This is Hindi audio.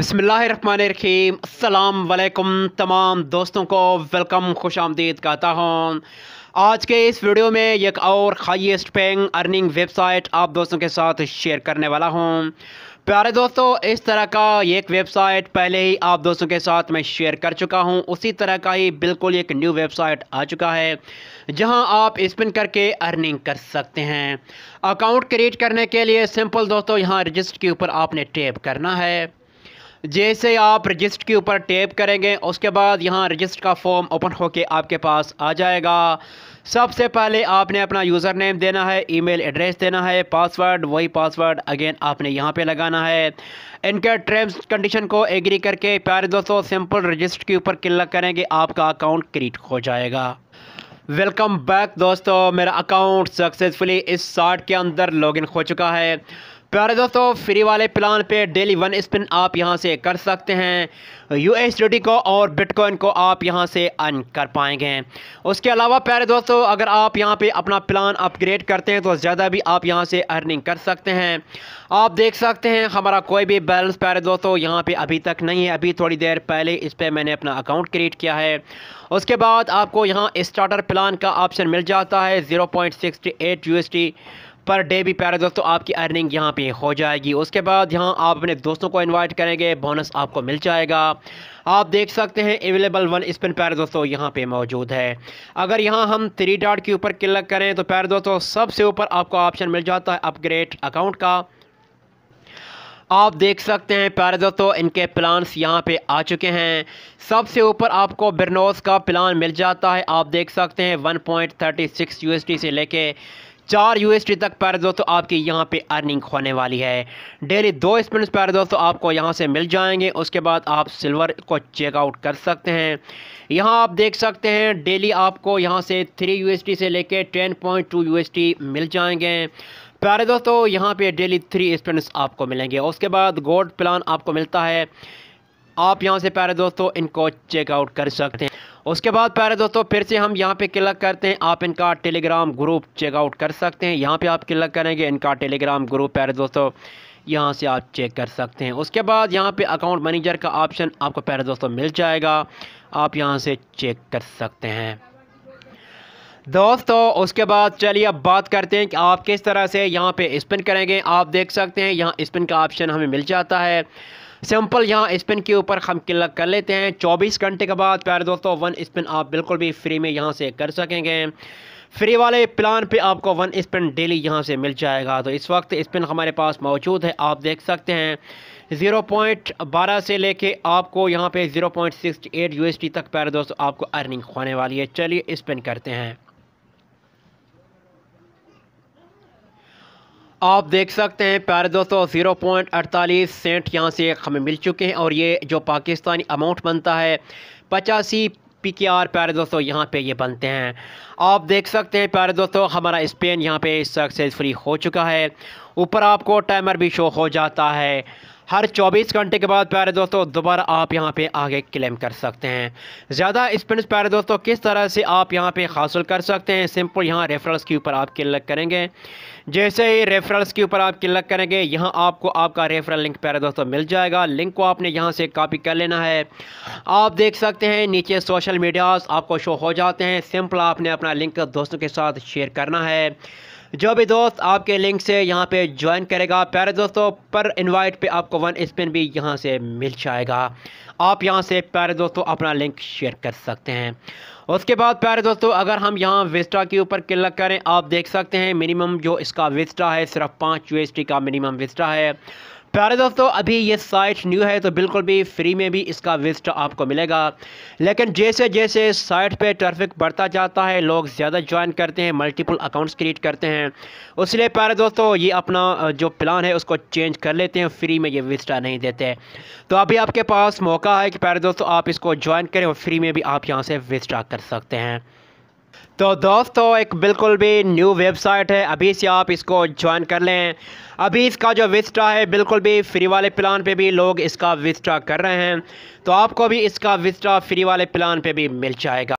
बसमीम अल्लाम तमाम दोस्तों को वेलकम खुश आमदीद कहता हूँ आज के इस वीडियो में एक और हाईएस्ट पेंग अर्निंग वेबसाइट आप दोस्तों के साथ शेयर करने वाला हूँ प्यारे दोस्तों इस तरह का एक वेबसाइट पहले ही आप दोस्तों के साथ मैं शेयर कर चुका हूं उसी तरह का ही बिल्कुल एक न्यू वेबसाइट आ चुका है जहां आप स्पिन करके अर्निंग कर सकते हैं अकाउंट क्रिएट करने के लिए सिंपल दोस्तों यहां रजिस्टर के ऊपर आपने टैप करना है जैसे आप रजिस्टर के ऊपर टैप करेंगे उसके बाद यहाँ रजिस्टर का फॉर्म ओपन होके आपके पास आ जाएगा सबसे पहले आपने अपना यूज़र नेम देना है ईमेल एड्रेस देना है पासवर्ड वही पासवर्ड अगेन आपने यहाँ पे लगाना है इनके टर्म्स कंडीशन को एग्री करके प्यारे दोस्तों सिंपल रजिस्टर के ऊपर क्लिक करेंगे आपका अकाउंट क्रिएट हो जाएगा वेलकम बैक दोस्तों मेरा अकाउंट सक्सेसफुली इस साइट के अंदर लॉगिन हो चुका है प्यारे दोस्तों फ्री वाले प्लान पे डेली वन स्पिन आप यहां से कर सकते हैं यूएसडी को और बिटकॉइन को आप यहां से अर्न कर पाएंगे उसके अलावा प्यारे दोस्तों अगर आप यहां पे अपना प्लान अपग्रेड करते हैं तो ज़्यादा भी आप यहां से अर्निंग कर सकते हैं आप देख सकते हैं हमारा कोई भी बैलेंस प्यारे दोस्तों यहाँ पर अभी तक नहीं है अभी थोड़ी देर पहले इस पर मैंने अपना अकाउंट क्रिएट किया है उसके बाद आपको यहाँ स्टार्टर प्लान का ऑप्शन मिल जाता है zero point sixty eight per day भी प्यारे दोस्तों आपकी अर्निंग यहाँ पे हो जाएगी उसके बाद यहाँ आप अपने दोस्तों को इनवाइट करेंगे बोनस आपको मिल जाएगा आप देख सकते हैं अवेलेबल वन स्पिन पैर दोस्तों यहाँ पे मौजूद है अगर यहाँ हम थ्री डॉट के ऊपर क्लिक करें तो पैर दोस्तों सबसे ऊपर आपको ऑप्शन मिल जाता है अपग्रेड अकाउंट का आप देख सकते हैं प्यारे दोस्तों इनके प्लान्स यहाँ पे आ चुके हैं सबसे ऊपर आपको बिरनोस का प्लान मिल जाता है आप देख सकते हैं 1.36 यूएसडी से लेके चार यूएसडी तक पैर दोस्तों आपकी यहाँ पे अर्निंग होने वाली है डेली दो स्पिनर्स पैर दोस्तों आपको यहाँ से मिल जाएंगे उसके बाद आप सिल्वर को चेकआउट कर सकते हैं यहाँ आप देख सकते हैं डेली आपको यहाँ से थ्री टी से लेके टेन पॉइंट टू टी मिल जाएंगे प्यारे दोस्तों यहाँ पे डेली थ्री स्पिनर्स आपको मिलेंगे उसके बाद गोल्ड प्लान आपको मिलता है आप यहाँ से प्यारे दोस्तों इनको चेकआउट कर सकते हैं उसके बाद प्यारे दोस्तों फिर से हम यहाँ पे क्लिक करते हैं आप इनका टेलीग्राम ग्रुप चेकआउट कर सकते हैं यहाँ पे आप क्लिक करेंगे इनका टेलीग्राम ग्रुप प्यारे दोस्तों यहाँ से आप चेक कर सकते हैं उसके बाद यहाँ पे अकाउंट मैनेजर का ऑप्शन आपको प्यारे दोस्तों मिल जाएगा आप यहाँ से चेक कर सकते हैं दोस्तों उसके बाद चलिए अब बात करते हैं कि आप किस तरह से यहाँ पे स्पिन करेंगे आप देख सकते हैं यहाँ स्पिन का ऑप्शन हमें मिल जाता है सिंपल यहाँ स्पिन के ऊपर हम क्लिक कर लेते हैं चौबीस घंटे के बाद प्यारे दोस्तों वन स्पिन आप बिल्कुल भी फ्री में यहाँ से कर सकेंगे फ्री वाले प्लान पे आपको वन स्पिन डेली यहाँ से मिल जाएगा तो इस वक्त स्पिन हमारे पास मौजूद है आप देख सकते हैं ज़ीरो पॉइंट बारह से लेके आपको यहाँ पे zero point sixty eight U तक प्यारे दोस्तों आपको अर्निंग होने वाली है चलिए स्पिन करते हैं आप देख सकते हैं प्यारे दोस्तों ज़ीरो पॉइंट अड़तालीस सेंट यहाँ से हमें मिल चुके हैं और ये जो पाकिस्तानी अमाउंट बनता है पचासी पी के आर प्यारे दोस्तों यहाँ पे ये बनते हैं आप देख सकते हैं प्यारे दोस्तों हमारा स्पेन यहाँ पे सक्सेसफुली हो चुका है ऊपर आपको टाइमर भी शो हो जाता है हर 24 घंटे के बाद प्यारे दोस्तों दोबारा आप यहाँ पे आगे क्लेम कर सकते हैं ज़्यादा स्पेंड्स प्यारे दोस्तों किस तरह से आप यहाँ पे हासिल कर सकते हैं सिंपल यहाँ रेफरल्स के ऊपर आप क्लिक करेंगे जैसे ही रेफरल्स के ऊपर आप क्लिक करेंगे यहाँ आपको आपका रेफरल लिंक प्यारे दोस्तों मिल जाएगा लिंक को आपने यहाँ से कॉपी कर लेना है आप देख सकते हैं नीचे सोशल मीडियाज़ आपको शो हो जाते हैं सिंपल आपने अपना लिंक दोस्तों के साथ शेयर करना है जो भी दोस्त आपके लिंक से यहाँ पे ज्वाइन करेगा प्यारे दोस्तों पर इनवाइट पे आपको वन स्पिन भी यहाँ से मिल जाएगा आप यहाँ से प्यारे दोस्तों अपना लिंक शेयर कर सकते हैं उसके बाद प्यारे दोस्तों अगर हम यहाँ विस्टा के ऊपर क्लिक करें आप देख सकते हैं मिनिमम जो इसका विस्टा है सिर्फ पाँच यू का मिनिमम विस्टा है प्यारे दोस्तों अभी ये साइट न्यू है तो बिल्कुल भी फ्री में भी इसका विजिट आपको मिलेगा लेकिन जैसे जैसे साइट पे ट्रैफिक बढ़ता जाता है लोग ज़्यादा ज्वाइन करते हैं मल्टीपल अकाउंट्स क्रिएट करते हैं इसलिए प्यारे दोस्तों ये अपना जो प्लान है उसको चेंज कर लेते हैं फ्री में ये विजटा नहीं देते तो अभी आपके पास मौका है कि प्यारे दोस्तों आप इसको ज्वाइन करें और फ्री में भी आप यहाँ से विजटा कर सकते हैं तो दोस्तों एक बिल्कुल भी न्यू वेबसाइट है अभी से आप इसको ज्वाइन कर लें अभी इसका जो विस्टा है बिल्कुल भी फ्री वाले प्लान पे भी लोग इसका विस्टा कर रहे हैं तो आपको भी इसका विस्टा फ्री वाले प्लान पे भी मिल जाएगा